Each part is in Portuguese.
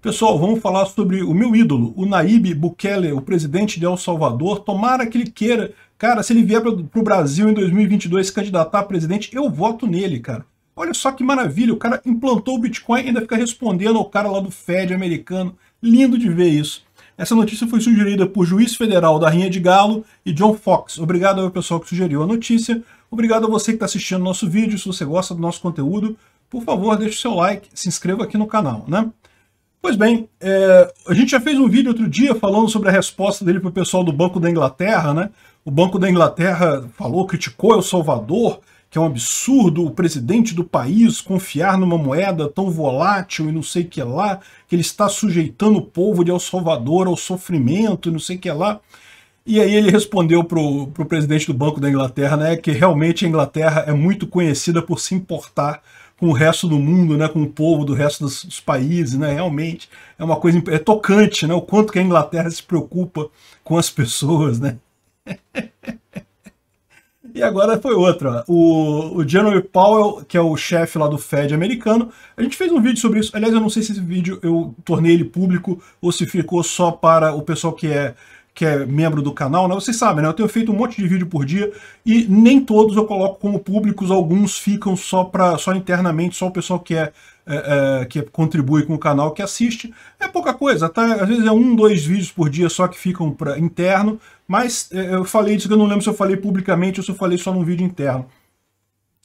Pessoal, vamos falar sobre o meu ídolo, o Naíbe Bukele, o presidente de El Salvador. Tomara que ele queira. Cara, se ele vier para o Brasil em 2022 se candidatar a presidente, eu voto nele, cara. Olha só que maravilha, o cara implantou o Bitcoin e ainda fica respondendo ao cara lá do Fed americano. Lindo de ver isso. Essa notícia foi sugerida por juiz federal da Rinha de Galo e John Fox. Obrigado ao pessoal que sugeriu a notícia. Obrigado a você que está assistindo nosso vídeo. Se você gosta do nosso conteúdo, por favor, deixe o seu like, se inscreva aqui no canal, né? Pois bem, é, a gente já fez um vídeo outro dia falando sobre a resposta dele para o pessoal do Banco da Inglaterra, né? O Banco da Inglaterra falou, criticou El Salvador, que é um absurdo o presidente do país confiar numa moeda tão volátil e não sei que lá, que ele está sujeitando o povo de El Salvador ao sofrimento e não sei que lá. E aí ele respondeu para o presidente do Banco da Inglaterra né, que realmente a Inglaterra é muito conhecida por se importar com o resto do mundo, né, com o povo do resto dos, dos, países, né, realmente é uma coisa é tocante, né, o quanto que a Inglaterra se preocupa com as pessoas, né. e agora foi outra, o, o Jeremy Powell, que é o chefe lá do Fed americano, a gente fez um vídeo sobre isso, aliás, eu não sei se esse vídeo eu tornei ele público ou se ficou só para o pessoal que é que é membro do canal, né? Vocês sabem, né? Eu tenho feito um monte de vídeo por dia e nem todos eu coloco como públicos, alguns ficam só para só internamente, só o pessoal que é, é, é, que contribui com o canal, que assiste. É pouca coisa, tá? Às vezes é um, dois vídeos por dia só que ficam para interno, mas é, eu falei disso, eu não lembro se eu falei publicamente ou se eu falei só num vídeo interno.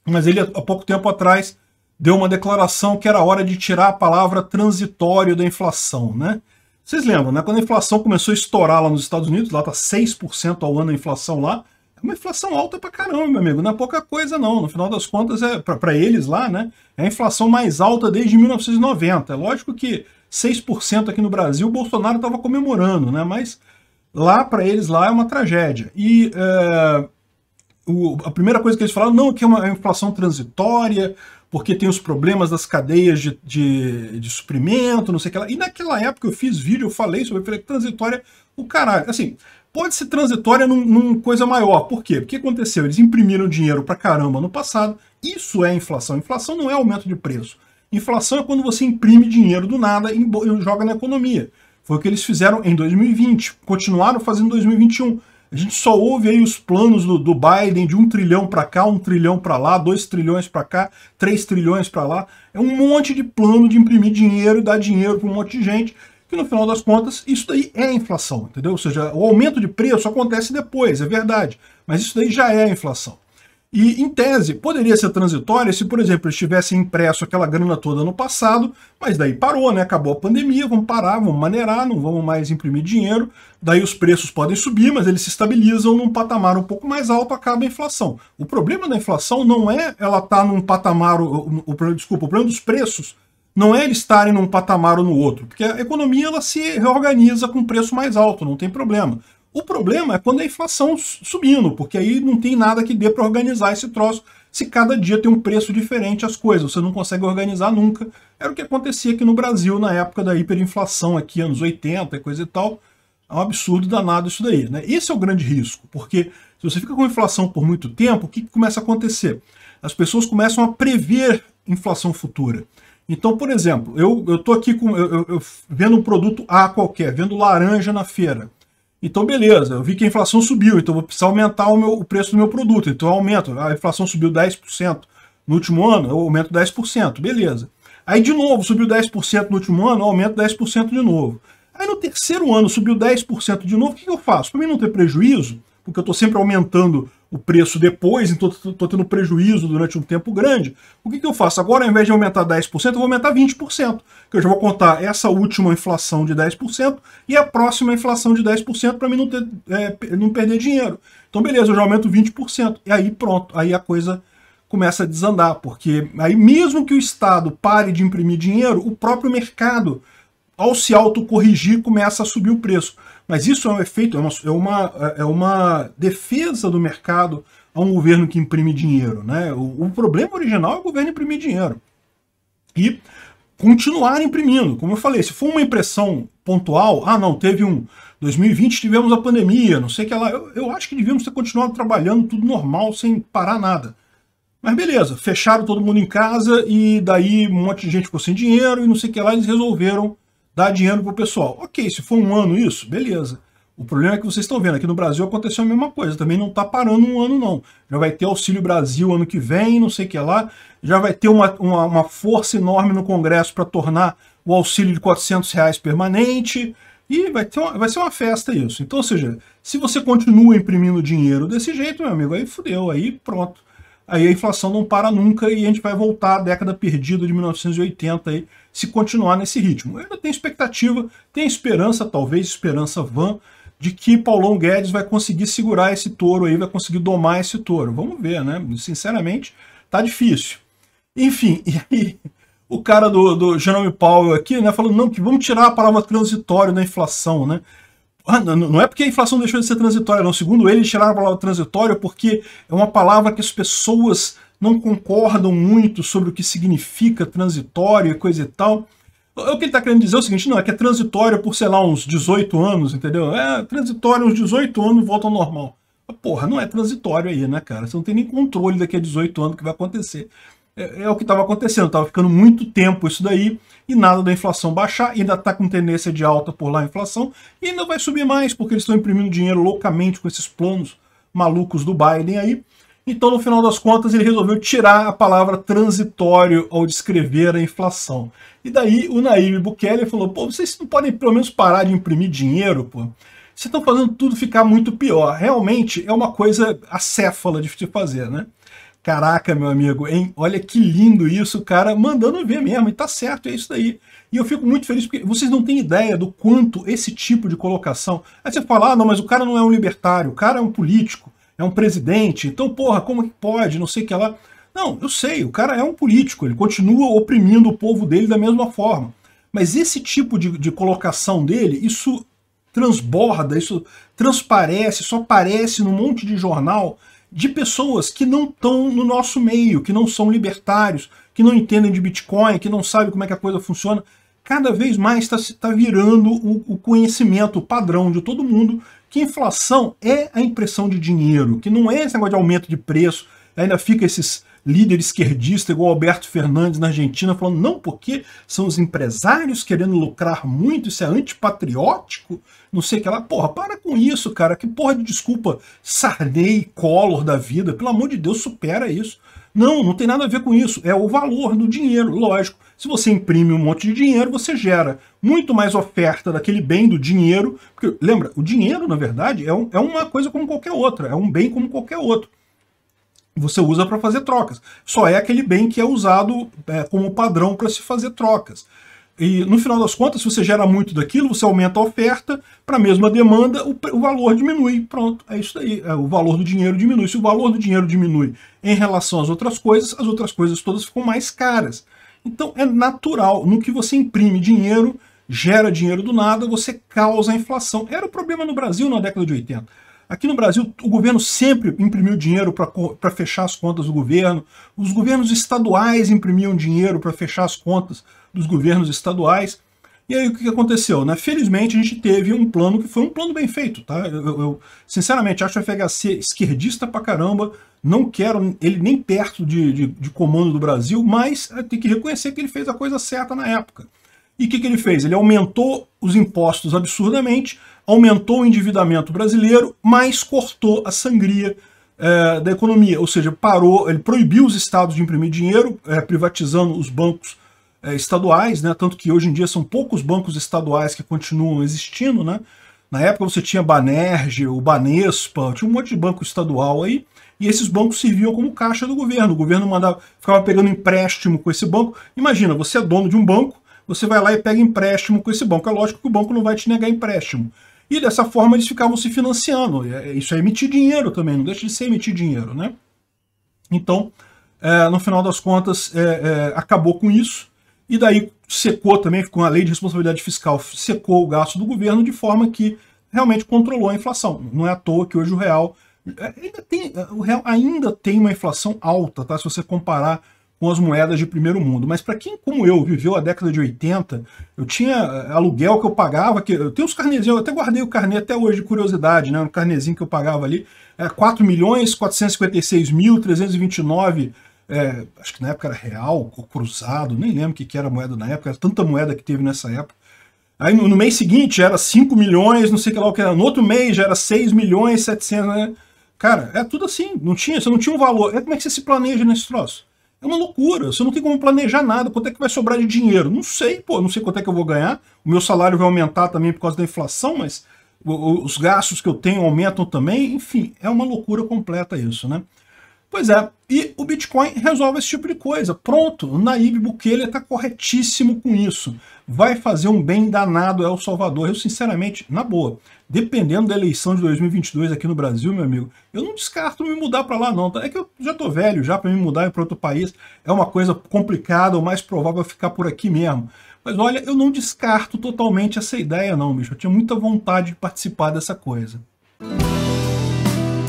Mas ele, há pouco tempo atrás, deu uma declaração que era hora de tirar a palavra transitório da inflação, né? Vocês lembram, né? Quando a inflação começou a estourar lá nos Estados Unidos, lá tá 6% ao ano a inflação lá. É uma inflação alta pra caramba, meu amigo. Não é pouca coisa, não. No final das contas, é para eles lá, né? É a inflação mais alta desde 1990. É lógico que 6% aqui no Brasil, o Bolsonaro estava comemorando, né? Mas lá para eles lá é uma tragédia. E é, o, a primeira coisa que eles falaram, não, que é uma é inflação transitória, porque tem os problemas das cadeias de, de, de suprimento, não sei o que lá. E naquela época eu fiz vídeo, eu falei sobre eu falei, transitória, o caralho. Assim, pode ser transitória num, num, coisa maior. Por quê? Porque aconteceu, eles imprimiram dinheiro pra caramba no passado. Isso é inflação. Inflação não é aumento de preço. Inflação é quando você imprime dinheiro do nada e joga na economia. Foi o que eles fizeram em 2020, continuaram fazendo em 2021. A gente só ouve aí os planos do, do Biden de um trilhão para cá, um trilhão para lá, dois trilhões para cá, três trilhões para lá. É um monte de plano de imprimir dinheiro e dar dinheiro para um monte de gente, que no final das contas, isso daí é inflação, entendeu? Ou seja, o aumento de preço acontece depois, é verdade, mas isso daí já é inflação. E, em tese, poderia ser transitória se, por exemplo, eles tivessem impresso aquela grana toda no passado, mas daí parou, né? Acabou a pandemia, vamos parar, vamos maneirar, não vamos mais imprimir dinheiro, daí os preços podem subir, mas eles se estabilizam num patamar um pouco mais alto, acaba a inflação. O problema da inflação não é ela estar tá num patamar, o, o, o, desculpa, o problema dos preços não é eles estarem num patamar ou no outro, porque a economia ela se reorganiza com preço mais alto, não tem problema. O problema é quando a inflação subindo, porque aí não tem nada que dê para organizar esse troço. Se cada dia tem um preço diferente as coisas, você não consegue organizar nunca. Era o que acontecia aqui no Brasil na época da hiperinflação, aqui anos 80 e coisa e tal. É um absurdo danado isso daí. Né? Esse é o grande risco, porque se você fica com inflação por muito tempo, o que começa a acontecer? As pessoas começam a prever inflação futura. Então, por exemplo, eu estou aqui com, eu, eu, eu, vendo um produto A qualquer, vendo laranja na feira. Então, beleza, eu vi que a inflação subiu, então vou precisar aumentar o, meu, o preço do meu produto. Então, eu aumento. A inflação subiu 10% no último ano, eu aumento 10%. Beleza. Aí, de novo, subiu 10% no último ano, eu aumento 10% de novo. Aí, no terceiro ano, subiu 10% de novo, o que eu faço? Para mim não ter prejuízo, porque eu estou sempre aumentando o preço depois, então estou tendo prejuízo durante um tempo grande. O que, que, eu faço? Agora, ao invés de aumentar 10%, eu vou aumentar 20%, que eu já vou contar essa última inflação de 10% e a próxima inflação de 10% para mim não, ter, é, não perder dinheiro. Então, beleza, eu já aumento 20%. E aí, pronto, aí a coisa começa a desandar, porque aí mesmo que o Estado pare de imprimir dinheiro, o próprio mercado, ao se autocorrigir, começa a subir o preço. Mas isso é um efeito, é, é uma, é uma defesa do mercado a um governo que imprime dinheiro. Né? O, o problema original é o governo imprimir dinheiro. E continuar imprimindo. Como eu falei, se for uma impressão pontual, ah não, teve um 2020 tivemos a pandemia, não sei o que lá, eu, eu acho que devíamos ter continuado trabalhando tudo normal, sem parar nada. Mas beleza, fecharam todo mundo em casa e daí um monte de gente ficou sem dinheiro e não sei o que lá, eles resolveram dá dinheiro pro pessoal. Ok, se for um ano isso, beleza. O problema é que vocês estão vendo, aqui no Brasil aconteceu a mesma coisa, também não está parando um ano não. Já vai ter Auxílio Brasil ano que vem, não sei o que lá, já vai ter uma, uma, uma força enorme no Congresso para tornar o auxílio de 400 reais permanente, e vai, ter uma, vai ser uma festa isso. Então, ou seja, se você continua imprimindo dinheiro desse jeito, meu amigo, aí fudeu, aí pronto. Aí a inflação não para nunca e a gente vai voltar à década perdida de 1980 aí, se continuar nesse ritmo. Eu ainda tenho expectativa, tenho esperança, talvez esperança vã, de que Paulão Guedes vai conseguir segurar esse touro aí, vai conseguir domar esse touro. Vamos ver, né? Sinceramente, tá difícil. Enfim, e aí o cara do, do Jerome Powell aqui, né, falou, não, que vamos tirar a palavra transitório da inflação, né? Ah, não, não é porque a inflação deixou de ser transitória, não. Segundo ele, tiraram a palavra transitória porque é uma palavra que as pessoas não concordam muito sobre o que significa transitório e coisa e tal. O que ele está querendo dizer é o seguinte, não, é que é transitório por, sei lá, uns 18 anos, entendeu? É transitório, uns 18 anos volta ao normal. Porra, não é transitório aí, né, cara? Você não tem nem controle daqui a 18 anos que vai acontecer. É, é o que estava acontecendo, estava ficando muito tempo isso daí, e nada da inflação baixar, ainda está com tendência de alta por lá a inflação, e ainda vai subir mais, porque eles estão imprimindo dinheiro loucamente com esses planos malucos do Biden aí. Então, no final das contas, ele resolveu tirar a palavra transitório ao descrever a inflação. E daí o Naíbe Bukele falou, pô, vocês não podem pelo menos parar de imprimir dinheiro, pô? Vocês estão fazendo tudo ficar muito pior. Realmente é uma coisa acéfala de se fazer, né? Caraca, meu amigo, hein? Olha que lindo isso, cara, mandando ver mesmo, e tá certo, é isso daí. E eu fico muito feliz porque vocês não têm ideia do quanto esse tipo de colocação. Aí você fala, ah, não, mas o cara não é um libertário, o cara é um político é um presidente, então, porra, como que pode? Não sei o que lá. Não, eu sei, o cara é um político, ele continua oprimindo o povo dele da mesma forma. Mas esse tipo de, de colocação dele, isso transborda, isso transparece, só aparece num monte de jornal de pessoas que não estão no nosso meio, que não são libertários, que não entendem de Bitcoin, que não sabem como é que a coisa funciona cada vez mais está tá virando o, o conhecimento padrão de todo mundo que inflação é a impressão de dinheiro, que não é esse negócio de aumento de preço, ainda fica esses líderes esquerdistas igual Alberto Fernandes na Argentina falando não, porque são os empresários querendo lucrar muito, isso é antipatriótico, não sei o que lá. Porra, para com isso, cara. Que porra de desculpa Sarney, Collor da vida. Pelo amor de Deus, supera isso. Não, não tem nada a ver com isso. É o valor do dinheiro, lógico. Se você imprime um monte de dinheiro, você gera muito mais oferta daquele bem, do dinheiro. Porque, lembra, o dinheiro, na verdade, é, um, é uma coisa como qualquer outra, é um bem como qualquer outro. Você usa para fazer trocas. Só é aquele bem que é usado é, como padrão para se fazer trocas. E no final das contas, se você gera muito daquilo, você aumenta a oferta, para a mesma demanda, o, o, valor diminui. Pronto, é isso aí. É, o valor do dinheiro diminui. Se o valor do dinheiro diminui em relação às outras coisas, as outras coisas todas ficam mais caras. Então é natural, no que você imprime dinheiro, gera dinheiro do nada, você causa a inflação. Era o problema no Brasil na década de 80. Aqui no Brasil, o governo sempre imprimiu dinheiro para fechar as contas do governo. Os governos estaduais imprimiam dinheiro para fechar as contas dos governos estaduais. E aí o que aconteceu? Né? Felizmente a gente teve um plano que foi um plano bem feito. Tá? Eu, eu sinceramente acho o FHC esquerdista pra caramba, não quero ele nem perto de, de, de comando do Brasil, mas tem que reconhecer que ele fez a coisa certa na época. E o que, que, ele fez? Ele aumentou os impostos absurdamente, aumentou o endividamento brasileiro, mas cortou a sangria é, da economia. Ou seja, parou, ele proibiu os estados de imprimir dinheiro, é, privatizando os bancos é, estaduais, né? tanto que hoje em dia são poucos bancos estaduais que continuam existindo. Né? Na época você tinha Banerje, o Banespa, tinha um monte de banco estadual aí, e esses bancos serviam como caixa do governo. O governo mandava, ficava pegando empréstimo com esse banco. Imagina, você é dono de um banco, você vai lá e pega empréstimo com esse banco. É lógico que o banco não vai te negar empréstimo. E dessa forma eles ficavam se financiando. É, é, isso é emitir dinheiro também, não deixa de ser emitir dinheiro, né? Então, é, no final das contas, é, é, acabou com isso. E daí secou também, com a lei de responsabilidade fiscal, secou o gasto do governo de forma que realmente controlou a inflação. Não é à toa que hoje o real é, ainda tem, é, o real ainda tem uma inflação alta, tá? Se você comparar com as moedas de primeiro mundo. Mas para quem, como eu, viveu a década de 80, eu tinha é, aluguel que eu pagava, que eu tenho os carnezinhos, eu até guardei o carnê até hoje de curiosidade, né? o carnezinho que eu pagava ali, é 4 milhões 456 mil acho que na época era real, cruzado, nem lembro o que, que era a moeda na época, era tanta moeda que teve nessa época. Aí no, no mês seguinte era 5 milhões, não sei o que lá o que era. No outro mês já era 6 milhões 700, né? Cara, é tudo assim. Não tinha, você não tinha um valor. É como é que você se planeja nesse troço? É uma loucura. Você não tem como planejar nada. Quanto é que vai sobrar de dinheiro? Não sei, pô. Não sei quanto é que eu vou ganhar. O meu salário vai aumentar também por causa da inflação, mas os gastos que eu tenho aumentam também. Enfim, é uma loucura completa isso, né? Pois é, e o Bitcoin resolve esse tipo de coisa. Pronto, o Naib Bukele está corretíssimo com isso. Vai fazer um bem danado El Salvador. Eu, sinceramente, na boa, dependendo da eleição de 2022 aqui no Brasil, meu amigo, eu não descarto me mudar para lá não. Tá? É que eu já tô velho, já para me mudar para outro país é uma coisa complicada, o mais provável é ficar por aqui mesmo. Mas olha, eu não descarto totalmente essa ideia não, bicho. Eu tinha muita vontade de participar dessa coisa.